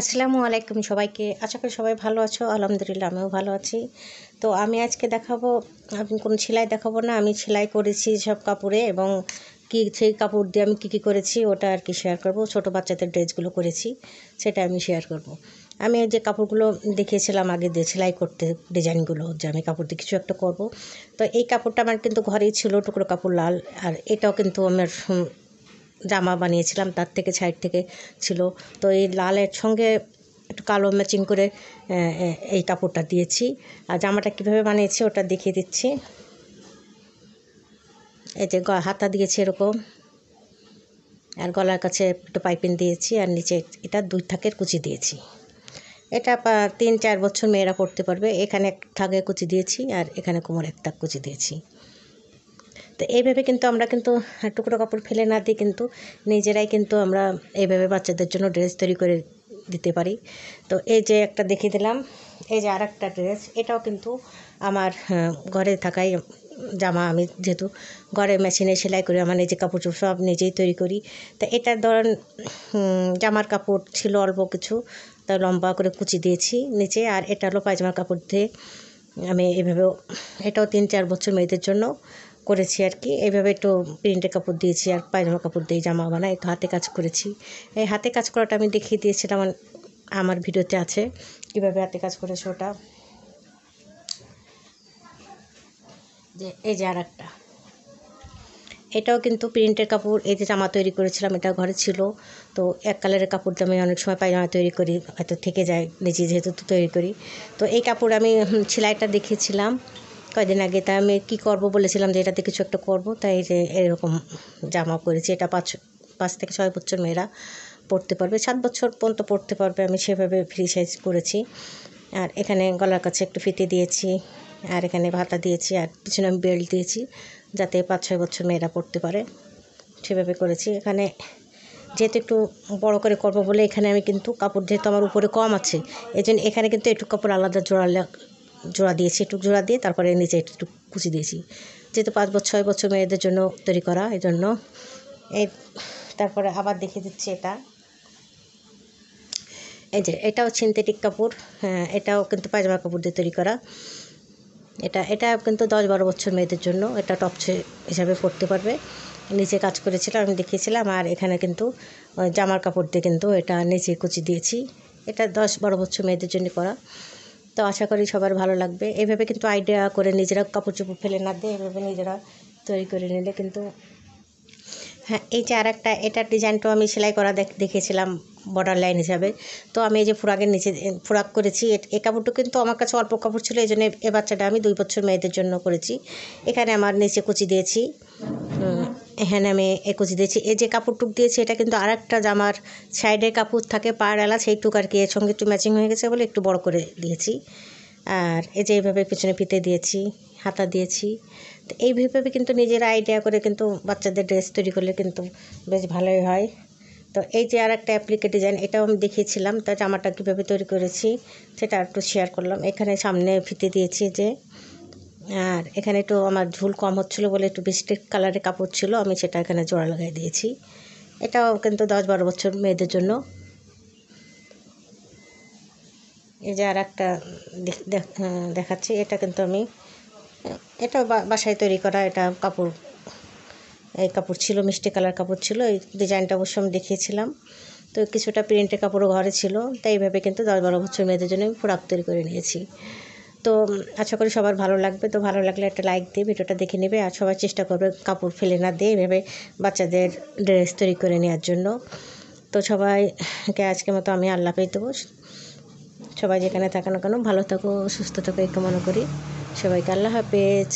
আসসালামু আলাইকুম সবাইকে আশা করি সবাই ভালো আছো আলহামদুলিল্লাহ আমিও ভালো আছি তো আমি আজকে দেখাবো আমি কোনো সেলাই দেখাবো না আমি সেলাই করেছি সব কাপড়ে এবং কি সেই কাপড় দিয়ে আমি কী কী করেছি ওটা আর কি শেয়ার করব ছোট বাচ্চাদের ড্রেসগুলো করেছি সেটা আমি শেয়ার করব। আমি যে কাপড়গুলো দেখিয়েছিলাম আগে দিয়ে সেলাই করতে ডিজাইনগুলো যে আমি কাপড় দিয়ে কিছু একটা করব। তো এই কাপড়টা আমার কিন্তু ঘরেই ছিল টুকরো কাপড় লাল আর এটাও কিন্তু আমার জামা বানিয়েছিলাম তার থেকে সাইড থেকে ছিল তো এই লালের সঙ্গে একটু কালো ম্যাচিং করে এই কাপড়টা দিয়েছি আর জামাটা কীভাবে বানিয়েছি ওটা দেখিয়ে দিচ্ছি এই যে হাতা দিয়েছি এরকম আর গলার কাছে একটু পাইপিং দিয়েছি আর নিচে এটা দুই থাকের কুচি দিয়েছি এটা তিন চার বছর মেয়েরা পড়তে পারবে এখানে এক থাকে কুচি দিয়েছি আর এখানে কোমর এক থাক কুচি দিয়েছি তো এইভাবে কিন্তু আমরা কিন্তু টুকরো কাপড় ফেলে না দিয়ে কিন্তু নিজেরাই কিন্তু আমরা এইভাবে বাচ্চাদের জন্য ড্রেস তৈরি করে দিতে পারি তো এই যে একটা দেখিয়ে দিলাম এই যে আর একটা ড্রেস এটাও কিন্তু আমার হ্যাঁ, ঘরে থাকাই জামা আমি যেহেতু ঘরে মেশিনে সেলাই করি আমার নিজে কাপড় চোপড় সব নিজেই তৈরি করি তা এটার ধরন জামার কাপড় ছিল অল্প কিছু তা লম্বা করে কুচি দিয়েছি নিচে আর এটা হলো পায়জামার কাপড় দিয়ে আমি এভাবেও এটাও তিন চার বছর মেয়েদের জন্য করেছি আর কি এইভাবে একটু প্রিন্টের কাপড় দিয়েছি আর পায়জামা কাপড় দিয়ে জামা বানাই একটু হাতে কাজ করেছি এই হাতে কাজ করাটা আমি দেখিয়ে দিয়েছিলাম আমার ভিডিওতে আছে কীভাবে হাতে কাজ করেছে ওটা যে এই যে আর একটা এটাও কিন্তু প্রিন্টের কাপড় এই যে জামা তৈরি করেছিলাম এটা ঘরে ছিল তো এক কালারের কাপড় আমি অনেক সময় পায়জামা তৈরি করি হয়তো থেকে যায় নিজে যেহেতু তৈরি করি তো এই কাপড় আমি সেলাইটা দেখেছিলাম কয়দিন আগে তা আমি কী করবো বলেছিলাম যে এটাতে কিছু একটা করব তাই এরকম জামা পরেছি এটা পাঁচ পাঁচ থেকে ছয় বছর মেয়েরা পড়তে পারবে সাত বছর পর্যন্ত পড়তে পারবে আমি সেভাবে ফ্রি সাইজ করেছি আর এখানে গলার কাছে একটু ফিতে দিয়েছি আর এখানে ভাতা দিয়েছি আর পিছনে আমি বেল্ট দিয়েছি যাতে পাঁচ ছয় বছর মেয়েরা পড়তে পারে সেভাবে করেছি এখানে যেহেতু একটু বড় করে করবো বলে এখানে আমি কিন্তু কাপড় যেহেতু আমার উপরে কম আছে এই এখানে কিন্তু একটু কাপড় আলাদা জোড়া জোড়া দিয়েছি একটু জোড়া দিয়ে তারপরে নিচে একটু কুচি দিয়েছি যেহেতু পাঁচ বছর ছয় বছর মেয়েদের জন্য তৈরি করা এই জন্য এই তারপরে আবার দেখিয়ে দিচ্ছি এটা এই যে এটাও সিনথেটিক কাপড় হ্যাঁ এটাও কিন্তু পায়জামা কাপড় দিয়ে তৈরি করা এটা এটা কিন্তু দশ বারো বছর মেয়েদের জন্য এটা টপ হিসাবে পড়তে পারবে নিচে কাজ করেছিলাম আমি দেখিয়েছিলাম আর এখানে কিন্তু জামার কাপড় দিয়ে কিন্তু এটা নিচে কুচি দিয়েছি এটা দশ বারো বছর মেয়েদের জন্য করা তো আশা করি সবার ভালো লাগবে এভাবে কিন্তু আইডিয়া করে নিজেরা কাপড় চোপড় ফেলে না দিয়ে এভাবে নিজেরা তৈরি করে নিলে কিন্তু হ্যাঁ এই যে আরেকটা একটা এটার ডিজাইনটাও আমি সেলাই করা দেখেছিলাম বর্ডার লাইন হিসাবে তো আমি এই যে ফ্রকের নিচে ফ্রক করেছি এ কাপড়টা কিন্তু আমার কাছে অল্প কাপড় ছিল এই জন্য এ বাচ্চাটা আমি দুই বছর মেয়েদের জন্য করেছি এখানে আমার নিচে কুচি দিয়েছি এখানে আমি এ কুচি দিয়েছি এই যে কাপড়টুক দিয়েছি এটা কিন্তু আর একটা জামার সাইডের কাপড় থাকে পাড় এলা সেইটুক আর কি এর সঙ্গে একটু ম্যাচিং হয়ে গেছে বলে একটু বড় করে দিয়েছি আর এই যে এইভাবে পিছনে ফিতে দিয়েছি হাতা দিয়েছি তো এইভাবে কিন্তু নিজেরা আইডিয়া করে কিন্তু বাচ্চাদের ড্রেস তৈরি করলে কিন্তু বেশ ভালোই হয় তো এই যে আর একটা অ্যাপ্লিকে ডিজাইন এটাও আমি দেখিয়েছিলাম তা জামাটা কীভাবে তৈরি করেছি সেটা একটু শেয়ার করলাম এখানে সামনে ফিতে দিয়েছি যে আর এখানে একটু আমার ঝুল কম হচ্ছিলো বলে একটু বিস্টিক কালারের কাপড় ছিল আমি সেটা এখানে জোড়া লাগাই দিয়েছি এটাও কিন্তু দশ বারো বছর মেয়েদের জন্য এই যে আর একটা দেখাচ্ছি এটা কিন্তু আমি এটা বাসায় তৈরি করা এটা কাপড় এই কাপড় ছিল মিষ্টি কালার কাপড় ছিল এই ডিজাইনটা অবশ্য আমি দেখিয়েছিলাম তো কিছুটা প্রিন্টের কাপড়ও ঘরে ছিল তাই এইভাবে কিন্তু দশ বারো বছর মেয়েদের জন্য আমি ফ্রক তৈরি করে নিয়েছি তো আশা করি সবার ভালো লাগবে তো ভালো লাগলে একটা লাইক দিয়ে ভিডিওটা দেখে নেবে আর সবাই চেষ্টা করবে কাপড় ফেলে না দিয়ে এভাবে বাচ্চাদের ড্রেস তৈরি করে নেওয়ার জন্য তো সবাইকে আজকের মতো আমি আল্লাহ পেয়ে দেবো সবাই যেখানে থাকে না কেন ভালো থাকো সুস্থ থাকো একটু মনে করি সবাইকে আল্লাহ হাফেজ